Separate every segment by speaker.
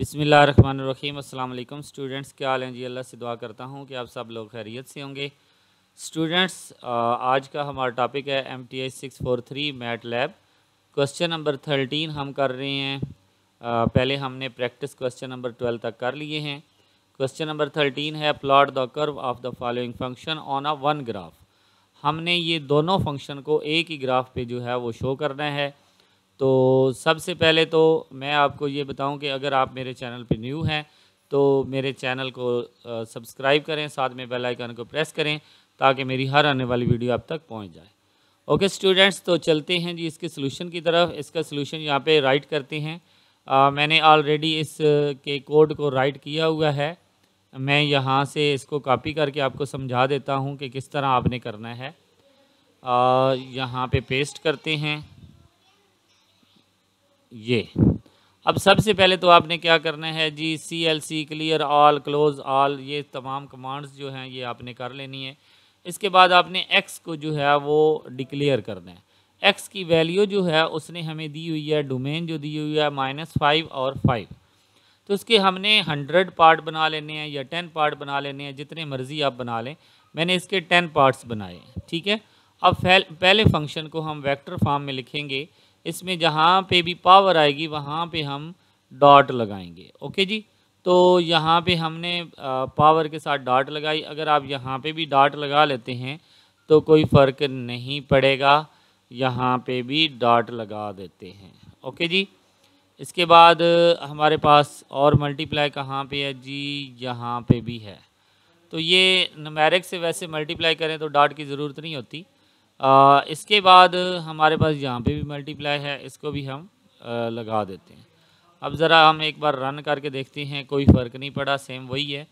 Speaker 1: बिसमीम अल्लाम स्टूडेंट्स क्या हाल हैं जी अल्लाह से दुआ करता हूँ कि आप सब लोग खैरियत से होंगे स्टूडेंट्स आज का हमारा टॉपिक है M T I six four three MATLAB question number thirteen हम कर रहे हैं आ, पहले हमने प्रैक्टिस क्वेश्चन नंबर ट्वेल्व तक कर लिए हैं क्वेश्चन नंबर थर्टीन है plot the curve of the following function on a one graph हमने ये दोनों फंक्शन को एक ही ग्राफ पे जो है वो शो करना है तो सबसे पहले तो मैं आपको ये बताऊं कि अगर आप मेरे चैनल पर न्यू हैं तो मेरे चैनल को सब्सक्राइब करें साथ में बेल आइकन को प्रेस करें ताकि मेरी हर आने वाली वीडियो आप तक पहुंच जाए ओके स्टूडेंट्स तो चलते हैं जी इसके सोल्यूशन की तरफ इसका सोल्यूशन यहाँ पे राइट करते हैं आ, मैंने ऑलरेडी इस के कोड को राइट किया हुआ है मैं यहाँ से इसको कॉपी करके आपको समझा देता हूँ कि किस तरह आपने करना है यहाँ पे पेस्ट करते हैं ये अब सबसे पहले तो आपने क्या करना है G C L C clear all close all ये तमाम कमांड्स जो हैं ये आपने कर लेनी है इसके बाद आपने एक्स को जो है वो डिक्लेयर करना है एक्स की वैल्यू जो है उसने हमें दी हुई है डोमेन जो दी हुई है माइनस फाइव और फाइव तो उसके हमने हंड्रेड पार्ट बना लेने हैं या टेन पार्ट बना लेने हैं जितने मर्ज़ी आप बना लें मैंने इसके टेन पार्ट्स बनाए ठीक है अब फैल, पहले फंक्शन को हम वेक्टर फॉर्म में लिखेंगे इसमें जहाँ पे भी पावर आएगी वहाँ पे हम डॉट लगाएंगे ओके जी तो यहाँ पे हमने पावर के साथ डॉट लगाई अगर आप यहाँ पे भी डॉट लगा लेते हैं तो कोई फ़र्क नहीं पड़ेगा यहाँ पे भी डॉट लगा देते हैं ओके जी इसके बाद हमारे पास और मल्टीप्लाई कहाँ पे है जी यहाँ पे भी है तो ये नमेरिक से वैसे मल्टीप्लाई करें तो डॉट की ज़रूरत नहीं होती आ, इसके बाद हमारे पास यहाँ पे भी मल्टीप्लाई है इसको भी हम आ, लगा देते हैं अब ज़रा हम एक बार रन करके देखते हैं कोई फ़र्क नहीं पड़ा सेम वही है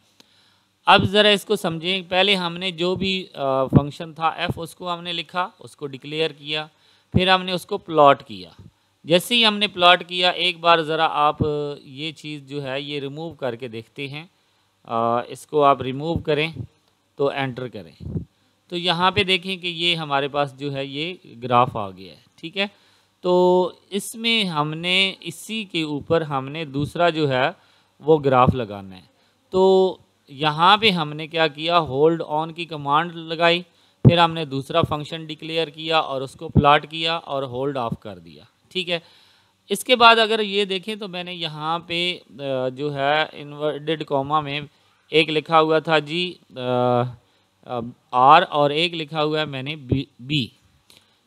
Speaker 1: अब ज़रा इसको समझें पहले हमने जो भी फंक्शन था एफ़ उसको हमने लिखा उसको डिक्लेयर किया फिर हमने उसको प्लॉट किया जैसे ही हमने प्लॉट किया एक बार ज़रा आप ये चीज़ जो है ये रिमूव करके देखते हैं आ, इसको आप रिमूव करें तो एंटर करें तो यहाँ पे देखें कि ये हमारे पास जो है ये ग्राफ आ गया है ठीक है तो इसमें हमने इसी के ऊपर हमने दूसरा जो है वो ग्राफ लगाना है तो यहाँ पे हमने क्या किया होल्ड ऑन की कमांड लगाई फिर हमने दूसरा फंक्शन डिक्लेयर किया और उसको प्लाट किया और होल्ड ऑफ कर दिया ठीक है इसके बाद अगर ये देखें तो मैंने यहाँ पे जो है इन्वर्टेड कॉमा में एक लिखा हुआ था जी आ, आर और एक लिखा हुआ है मैंने बी बी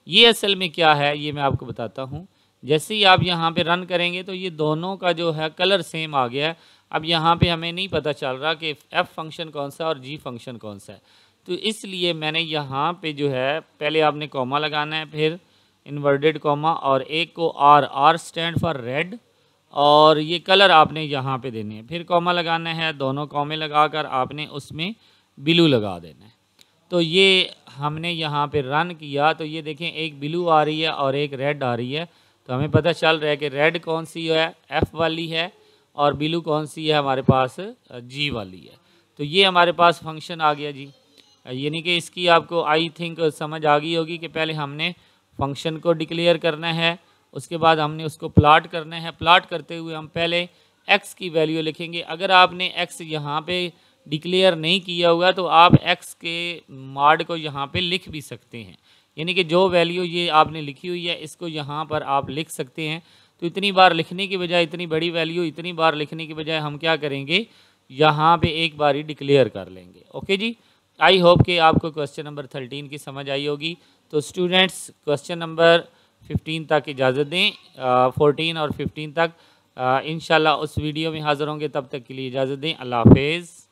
Speaker 1: ये असल में क्या है ये मैं आपको बताता हूँ जैसे ही आप यहाँ पे रन करेंगे तो ये दोनों का जो है कलर सेम आ गया है अब यहाँ पे हमें नहीं पता चल रहा कि एफ़ फंक्शन कौन सा और जी फंक्शन कौन सा है तो इसलिए मैंने यहाँ पे जो है पहले आपने कॉमा लगाना है फिर इन्वर्टेड कॉमा और एक को R R stand for red और ये कलर आपने यहाँ पे देने हैं फिर कॉमा लगाना है दोनों कॉमे लगा आपने उसमें बिलू लगा देना है तो ये हमने यहाँ पे रन किया तो ये देखें एक ब्लू आ रही है और एक रेड आ रही है तो हमें पता चल रहा है कि रेड कौन सी है एफ़ वाली है और ब्लू कौन सी है हमारे पास जी वाली है तो ये हमारे पास फंक्शन आ गया जी यानी कि इसकी आपको आई थिंक समझ आ गई होगी कि पहले हमने फंक्शन को डिक्लेयर करना है उसके बाद हमने उसको प्लाट करना है प्लाट करते हुए हम पहले एक्स की वैल्यू लिखेंगे अगर आपने एक्स यहाँ पे डिक्लेयर नहीं किया हुआ तो आप एक्स के मार्ड को यहाँ पे लिख भी सकते हैं यानी कि जो वैल्यू ये आपने लिखी हुई है इसको यहाँ पर आप लिख सकते हैं तो इतनी बार लिखने की बजाय इतनी बड़ी वैल्यू इतनी बार लिखने की बजाय हम क्या करेंगे यहाँ पे एक बार ही डिक्लेयर कर लेंगे ओके जी आई होप कि आपको क्वेश्चन नंबर थर्टीन की समझ आई होगी तो स्टूडेंट्स क्वेश्चन नंबर फिफ्टीन तक इजाज़त दें फोर्टीन और फिफ्टीन तक इन उस वीडियो में हाज़िर होंगे तब तक के लिए इजाज़त दें अल्लाह हाफिज़